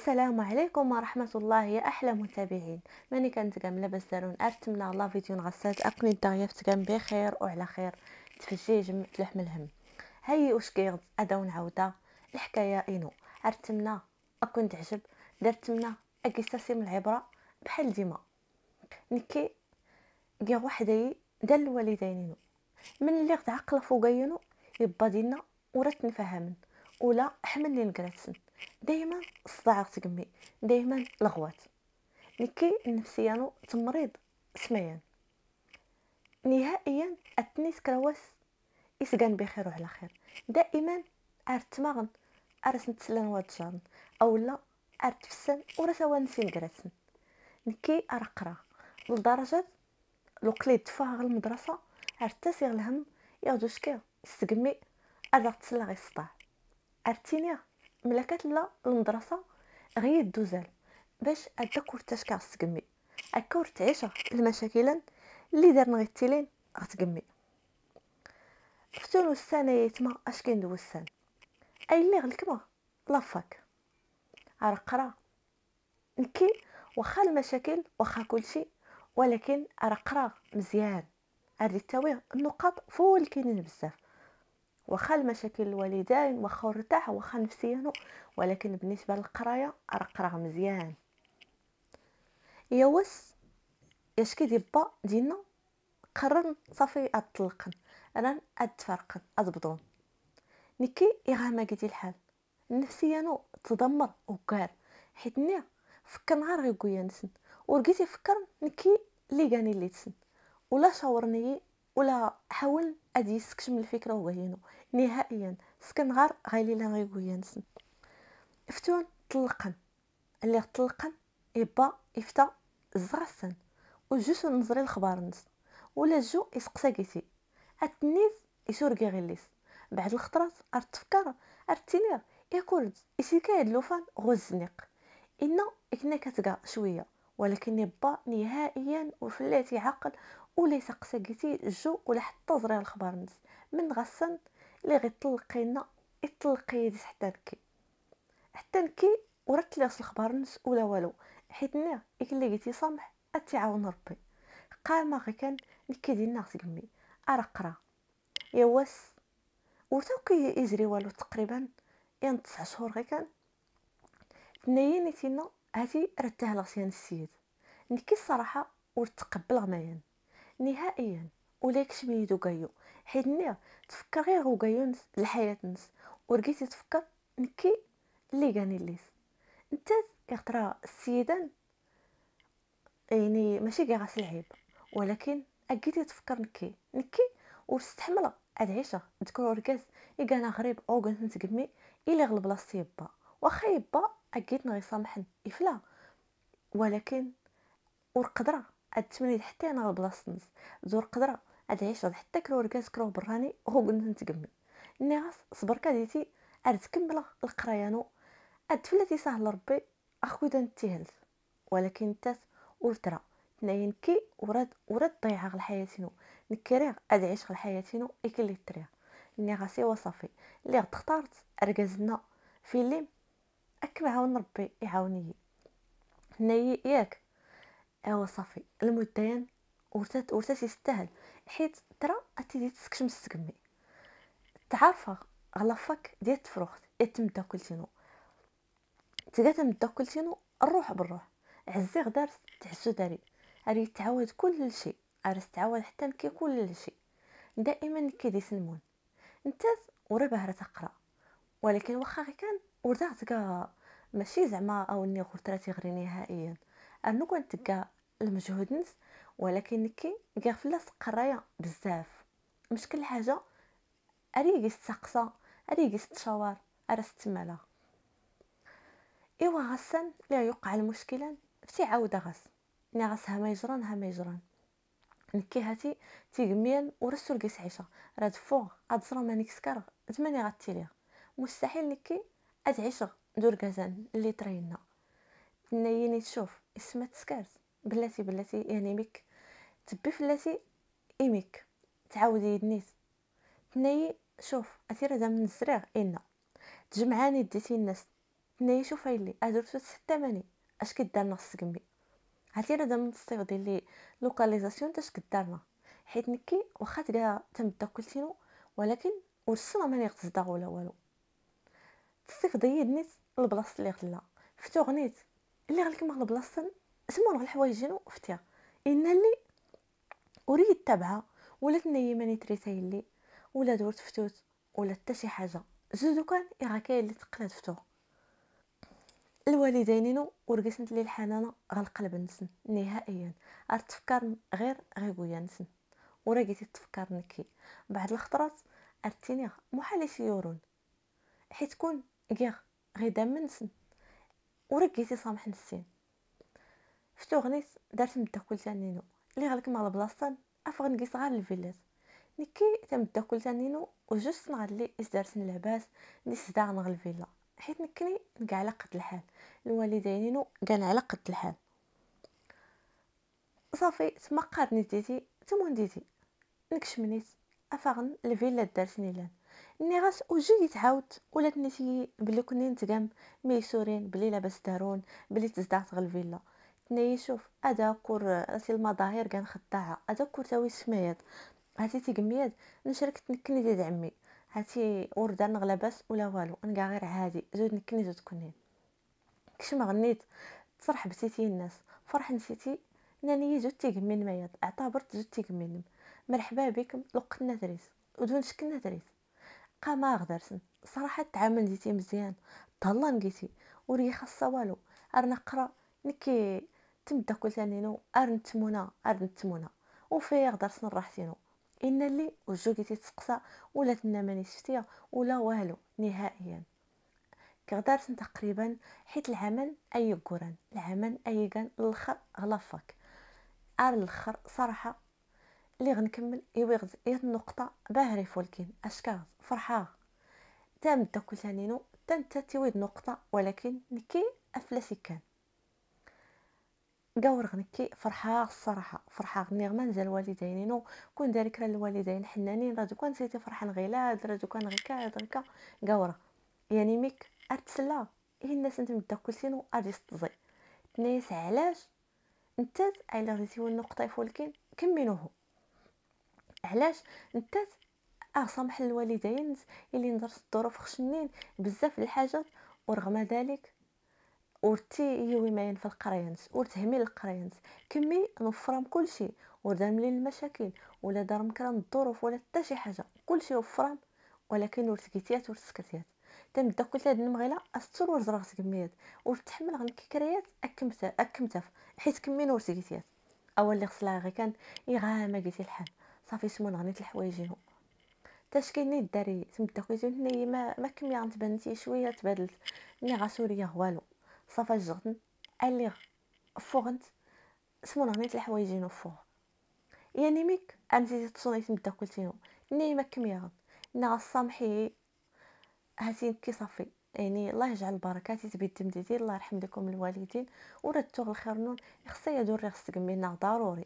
السلام عليكم ورحمه الله يا احلى متابعين ماني كانت كامله باش دارون ارتمنا الله فيديو نغسات اقني الدغيف تقام بخير وعلى خير تفجي جمعت من الهم هاي وش كيغض ادا ونعاودها الحكايه اينو ارتمنا اكون تعجب درتمنا اكيساسي من العبره بحال ديما نكي كي وحدي دل الوالدين من اللي غد عقل فوقينو يبا دينا فهمن ولا حمل لي الكراتسن دائما الصداع تقمي دائما لغوات نكي نفسيانو تمريض سمعيا نهائيا اتنيس كرواس يسقان بخير وعلى خير دائما ارتماغن ارس نتسلان واد جارن او لا ارتفسن ورسوا نسين كراتسن نكي ارقرا لدرجة لو قليد فاغ المدرسة ارتسي الهم يا دوشكي استقمي ارغ تسلا عرفتيني ملا كتلا المدرسه غير الدوزال باش كورتاش ورتاش تكمي هكا ورتعيشه المشاكل اللي دارنا غير التيلين غتقمي فتون السنه يتما اش كندوز السنه اي اللي غلكما لافاك راه قرا نكي واخا المشاكل واخا كلشي ولكن راه قرا مزيان هادي التاويه النقاط فول كاينين بزاف واخا المشاكل الوالدين واخا ارتاح واخا نفسيا ولكن بالنسبه للقرايه راه مزيان يا واش ياش كي با ديالنا قرر صافي اطلق انا اتفرقن نكي نيكي ما قدي الحال نفسيا نو تدمر وكار حيت نيا فكر نهار غيقويا نسن ورقيتي فكر نكي لي قاني اللي تسن ولا شاورني ولا حاول ادي من الفكره وهينو نهائيا سكن غار غايليلا غيقويا نسن فتون طلقن اللي طلقن يبا يفتا الزغسن وجوش نظري الخبار نس ولا جو يسقسا كيتي اتنيف يسور غير بعد الخطرات ارتفكر ارتينير يكولد يسيكا هاد لوفان غوزنيق إنا إكنا كتقا شوية ولكن يبا نهائيا وفلاتي عقل ولا يسقسقتي الجو ولا حتى الخبار الخبرنس من غصن اللي غيطلقينا يطلقي يدي حتى نكي حتى نكي ورات لي الخبرنس ولا والو حيت نا اللي قلتي سامح اتعاون ربي قايمة غي كان نكي ديال ناس قمي ارقرا يا واس وتوكي يجري والو تقريبا ين تسع شهور غي كان تنيني تينا هاتي رتها لغسيان السيد نكي الصراحه ورتقبل غمايان نهائيا ولا كتبني دوغايو حيت نيا تفكر غير غوغايو نس الحياة نس ورقيت تفكر نكي اللي قاني ليس انت كيخطرا السيدان يعني ماشي كي غاس العيب ولكن اكيد تفكر نكي نكي وتستحمل عاد عيشه ذكر وركاس يقانا غريب او اوغن نتقمي الى غلب بلاصتي يبا واخا يبا اكيد صامحن افلا ولكن ورقدره تمني حتى انا لبلاصه نص زور قدره غتعيش غاد حتى كرو ركاز كرو براني هو قلنا نتكمل الناس صبر كاديتي عاد تكمل القرايه نو تفلاتي سهل ربي اخويا نتهل ولكن نتاس ولترا تنايا نكي وراد وراد ضيعه غل حياتينو نكري عاد عيش غل حياتينو يكلي تريغ ني غاسي وصافي اللي اختارت ركازنا في اكمل عاون ربي يعاوني هنايا ياك ايوا صافي المدين ورثات ورثات يستاهل حيت ترى اتيدي تسكشم السكمي تعرفه غلافك ديال التفروخت يتم شنو تلقى تم شنو الروح بالروح عزي غدار تحسو داري اري تعاود كل شيء ارس تعاود حتى نكي كل شيء دائما كيدي سنمون انت ورا باهرة تقرا ولكن واخا غير كان ورثات كا ماشي زعما او اني غرتراتي غري نهائيا انو كنت تلقى المجهود نفس ولكن كي مقافله سقرايه بزاف مش كل حاجه اريغي استقصى اريغي الشوار ارست مالا ايوا غسان لا يوقع المشكله في عودة غس ني غسها ما يجران ها ما يجران نكي هاتي تيغميان ورسو لقيس عيشة راد فوق ادزرا ما سكر زماني غاتي مستحيل نكي ادعيشغ دور كازان اللي ترينا تنايني تشوف اسمها تسكرت بلاتي بلاتي يعني ميك تبي فلاتي إيميك تعاودي يدنيس تناي شوف أثير هذا من السريع إنا تجمعاني ديتي الناس تناي شوف اللي أدرتو تستماني أش كدارنا السقمي هاتي هذا من الصيغ ديال لي لوكاليزاسيون تاش كدارنا حيت نكي واخا تلقاها تنبدا كلتينو ولكن ورسنا ماني قصدا ولا والو تصيفضي يدنيت البلاصه اللي غلا فتو غنيت اللي غلك مع البلاصه سموا الحوايج جنو فتيا ان اللي اريد تبعها ولا تنيي ماني تريتا اللي ولا دورت فتوت ولا حتى شي حاجه زوجو كان راه كاين اللي تقلد فتو الوالدينينو ورقسنت لي الحنانه غالقلب نسن نهائيا ارتفكر غير غيبويا نسن ورا جيتي تفكر نكي بعد الخطرات ارتيني محال يورون حيت كون غير غير منسن ورا جيتي سامح نسين شتو غنيت دارت مداكل تانينو لي غالك مع البلاصه افغن كيس غير الفيلات نكي تم الداكل تانينو وجوج صنع اللي ازدارتن لي نيس دارن الفيلا حيت نكني نكاع على قد الحال الوالدينينو كان على قد الحال صافي تما قارني ديتي تما ديتي نكشمنيت افغن الفيلا دارتني لان ني غاس وجي تعاود ولات نيتي بلي كنا نتقام ميسورين بلي لاباس دارون بلي تزدعت غالفيلا الفيلا ناي شوف ادا كور راسي المظاهر كنخدعها ادا كور تاوي السمايات هاتي تقميات نشرك تنكني ديال عمي هاتي وردة نغلبس ولا والو انا غير عادي زود نكني زود كني كش ما غنيت تصرح بسيتي الناس فرح نسيتي ناني زود تيكمين مايات اعتبرت زود تيكمين مرحبا بكم لقنا تريس ودون شكلنا تريس قام غدرسن صراحه تعامل ديتي مزيان تهلا نقيتي وريخ خاصه والو انا نقرا نكي تمدكل تانينو أرنتمونا أرنتمونا وفيغ درسنا راحتينو إن اللي وجوكي تيتسقسى ولا تنا ماني شفتيه ولا والو نهائيا كغدارت تقريبا حيت العمل اي قران العمل اي كان الاخر غلافك ار الاخر صراحه اللي غنكمل ايوا غير النقطه باهري فولكين اشكاز فرحه تام داك تانينو تنتا تيويد نقطه ولكن نكي افلاسي كان قاور غنكي فرحه الصراحه فرحه غني غما الوالدين والديني كون دارك راه الوالدين حنانين راه كان نسيتي فرحان غيلاد راه كان غيكا غيكا قاور يعني ميك ارتسلا هي الناس انت مدا كلشي ادي تطزي تنيس علاش انت الا غيتي النقطه فولكين كمينوه علاش انت اه سامح الوالدين اللي ندرت الظروف خشنين بزاف الحاجات ورغم ذلك ورتي يوي ماين في القريانس ورتهمي القريانس كمي نوفرهم كلشي وردام لي المشاكل ولا دار مكران الظروف ولا حتى شي حاجه كلشي وفرام ولكن ورتكيتيات ورتسكرتيات تنبدا قلت لهاد المغيله استر ورز راسك ميات ورتحمل غن كيكريات اكمتا اكمتها حيت كمي ورتكيتيات اول اللي خصلها غير كان يغامى قلتي الحال صافي سمون غنيت الحوايجينو تشكيني الدري تنبدا قلت هنايا ما ما كمي غنتبان شويه تبادلت ني غا سوريا والو صافا جغتن اللي فوغنت سمون غنيت الحوايج ينو يعني ميك انتي تصوني تمدا قلتينو ني ما كميغن نا سامحي هاتين كي صافي يعني الله يجعل البركات تبيد دمديتي الله يرحم لكم الوالدين ورد الخير نون خصها يدور خصك منها ضروري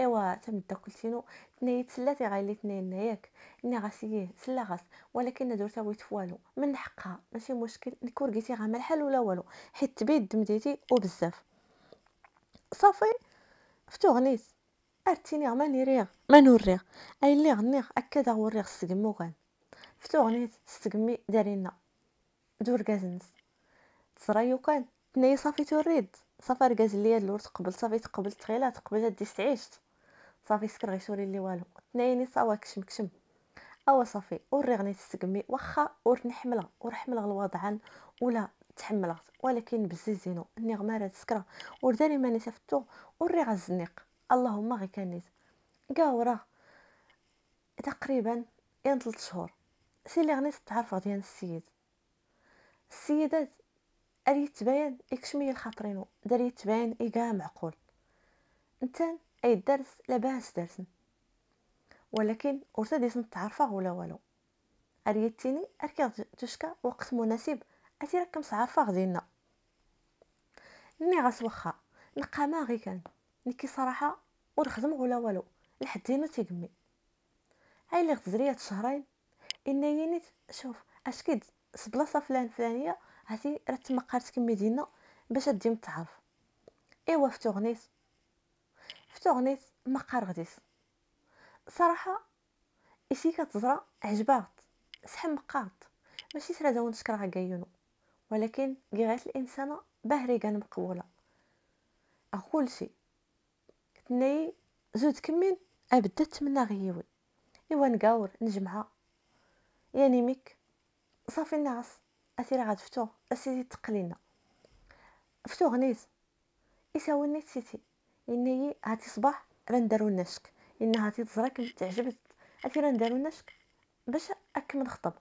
ايوا تم شنو قلتينو تنايا تسلاتي غايلي تناين ياك اني غاسيه سلا غاس ولكن درتها بغيت والو من حقها ماشي مشكل كيتي غا الحال ولا والو حيت تبيد دمديتي وبزاف صافي فتو غنيت ارتيني ماني ريغ ما نوريغ اي لي غنيغ اكدا غوريغ ستقمو كان فتو غنيت ستقمي دارينا دور كازنس تصرايو كان تنايا صافي توريد صافي ركاز ليا اللور تقبل صافي تقبل تغيلا تقبل هادي استعيشت صافي سكر غيسولي لي والو تنايني كشم كشم اوا صافي وري غني تستقمي واخا ورنحملها ورحملها الوضع ولا تحملها ولكن اني النغمه راه تسكره ورداري ماني سفتو وري غزنيق اللهم غي كانيت قاورة تقريبا ان ثلاث شهور سي لي غنيت تعرفوا ديال السيد السيدات اريت تبان اكشمي الخاطرينو داري تبان ايكا معقول انت اي درس لاباس درسن ولكن ديس تعرفه ولا والو اريتيني اركي تشكا وقت مناسب اتي راك مسعرفه غدينا ني غاس واخا نقامه غي كان كي صراحه ونخدم ولا والو لحد دينو تيقمي هاي اللي غتزريات شهرين انيني شوف اش كيد بلاصه فلان فلانيه هاتي راه تما قارت كمي دينا باش اديم تعرف ايوا فتوغنيت شفتو غنيت ما قرغديس صراحه اشي كتزرى عجبات سحم قاط ماشي سرا ونش كرا كاينو ولكن قيغات الانسانه باهري كان مقبولة اقول شي تني زود كمين ابدا تمنى غيوي إوا نقاور نجمعها يعني ميك صافي نعس اثير عاد فتو اسيتي تقلينا فتو غنيت يساوني سيتي إني هاتي صباح راه نديرو النشك إن هاتي تزرك تعجبت عرفتي راه نشك النشك باش اكمل خطب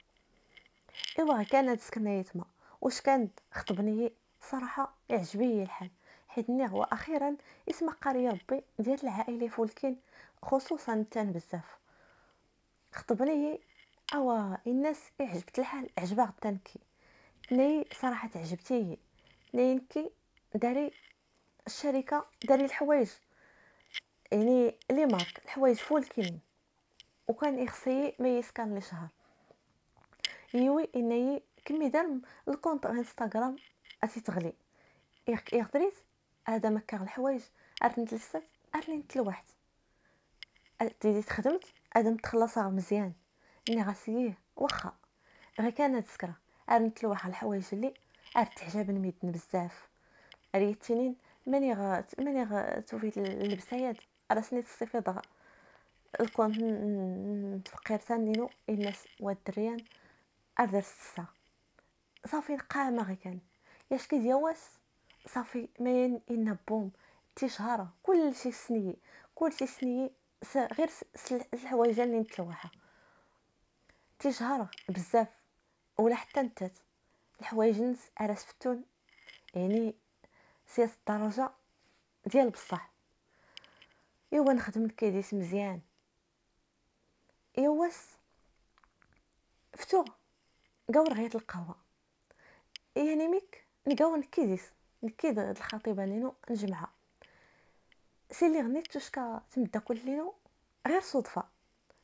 ايوا كانت سكنايه ما واش كان خطبني صراحه يعجبني الحال حيت هو اخيرا اسم قرية ربي ديال العائله فولكين خصوصا التان بزاف خطبني اوا الناس عجبت الحال عجبها غدا نكي ني صراحه تعجبتي ني نكي داري الشركه داري الحوايج يعني لي مارك الحوايج فولكين وكان يخصي ما يسكن لي شهر يوي اني كمي دار الكونط انستغرام اتي تغلي يقدريت هذا مكان الحوايج ارنت للسبت ارنت لواحد تيدي تخدمت ادم تخلصها مزيان اني غاسيه واخا غير كانت سكره ارنت نتلوح الحوايج اللي عاد تعجبني ميدن بزاف اريتينين ماني غا ماني غا توفيت اللبسايات راسني ضغا الكونت نتفقير نو الناس واد الدريان اردر السا صافي القامة غي كان ياش كي ديواس صافي مين إنا بوم تشهرة كلشي سنيي كلشي سنيي غير الحوايج اللي نتلوحها تشهرة بزاف ولا حتى نتات الحوايج نس عرس فتون يعني سياسة الدرجة ديال بصح ايوا نخدم الكيديس مزيان ايوا فتو قاور غيت القهوه إيه يعني ميك نقاو نكيديس نكيد هاد الخطيبه لينو نجمعها سي لي غنيت توشكا تمدا كل ليلو غير صدفه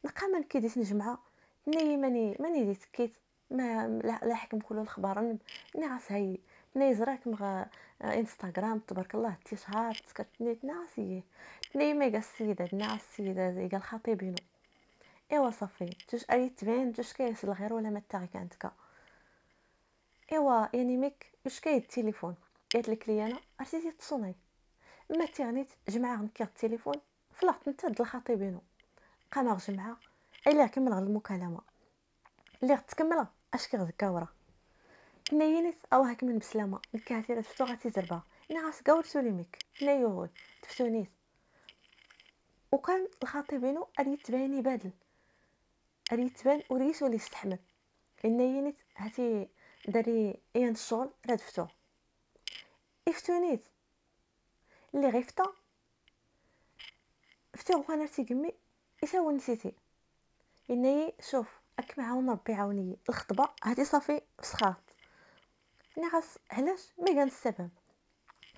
نلقى ما نكيديس نجمعها ني ماني ماني ديت كيت ما حكم كل الخبار ني عاس هاي تني زراك مغا آه، انستغرام تبارك الله تيشهر تكتني ناسي تني ميغا السيدة ناس السيدة زيغا الخطيبينو ايوا صافي توش اي تبين توش كيس الغير ولا ما تاعك عندك ايوا يعني ميك واش كاين التليفون قالت لك لي انا ارسيتي تصوني ما تيغنيت جمعه غنكيغ التليفون فلقت نتا د الخطيبينو قام جمعه الا كمل المكالمه اللي غتكملها اش كيغ ورا او هاك من بسلامه الكاتيره شفتو غاتي زربه نعس قاور سوليميك نايوغول تفتونيت وكان الخطيبينو اريد تباني بادل اريد تبان وريس ولي يستحمل لان ينيت هاتي داري ايان الشغل فتو افتونيت اللي غيفتا فتو وانا تيقمي ايساو نسيتي إني شوف اك معاون ربي عاوني الخطبه هادي صافي فسخات حنا خاص علاش كان السبب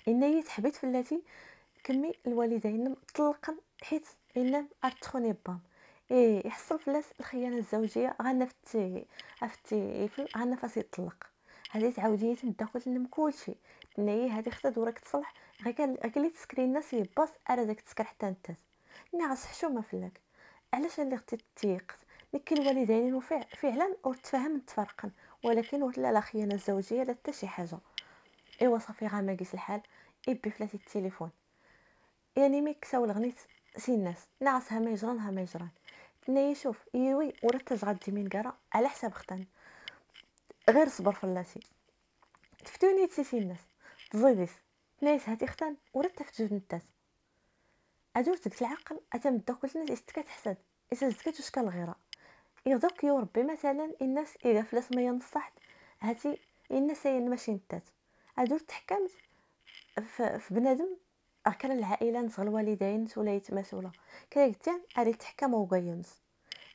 ان هي إيه تحبت في التي كمي الوالدين مطلقا حيت ان ارتخوني با ايه يحصل فلاس الخيانه الزوجيه غنفتي افتي يفل غنفاس يطلق هذه تعاودي تدخل الدخول لهم كلشي ناي هذه خصها دورك تصلح غير لي تسكري الناس يباس ارا داك تسكر حتى انت نا غاس حشومه فلك علاش اللي اختي تيق لكن الوالدين فعلا اور تفاهم تفرقن ولكن ولا لا خيانه الزوجيه لا حتى شي حاجه ايوا صافي غا ما الحال ابي فلاتي التليفون يعني مي كساو الغنيت سي الناس ناعسها ما يجران ما يجران تنايا شوف يوي ورتج غادي من كرا على حساب ختان غير صبر فلاتي تفتوني سي الناس تزيدي تنايس هاتي ختان ورتفت جوج نتاس اجور تلك العقل اتم كل الناس استكات حسد استكات وشكال غيره يغدرك يا ربي مثلا الناس اذا فلاس ما ينصحت هاتي الناس ماشي نتات ادور تحكمت في بنادم كان العائله نتغ الوالدين ولا كاين كريت اري تحكم وغيمس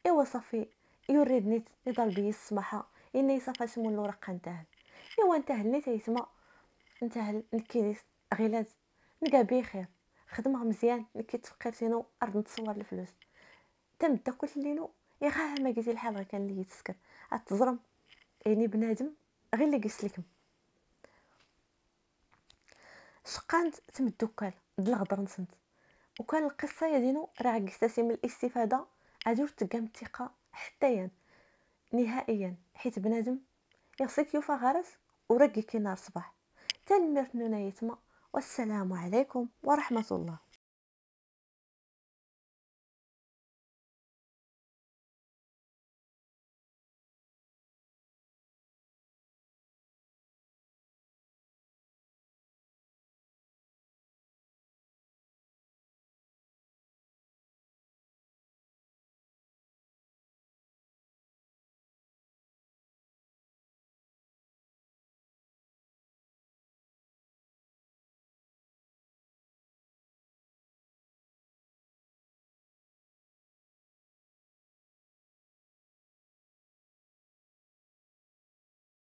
ايوا صافي يريدني يضل بي السماحه اني صافي شمون الورقه انتهل ايوا انتهل ني تيتما انتهل الكريس غيلاد نلقى بخير خدمه مزيان نكي تفكرتينو ارض نتصور الفلوس تم داك لينو يا خا ما قلتي الحال غير كان اللي يتسكر تزرم يعني بنادم غير اللي قلت لكم شقانت تم الدكال د الغدر نسنت وكان القصه يا راه قستاسي من الاستفاده عدور تقام الثقه حتى نهائيا حيت بنادم يصيك يوفا غارس ورقي كينار صباح تنمرت نونايتما والسلام عليكم ورحمه الله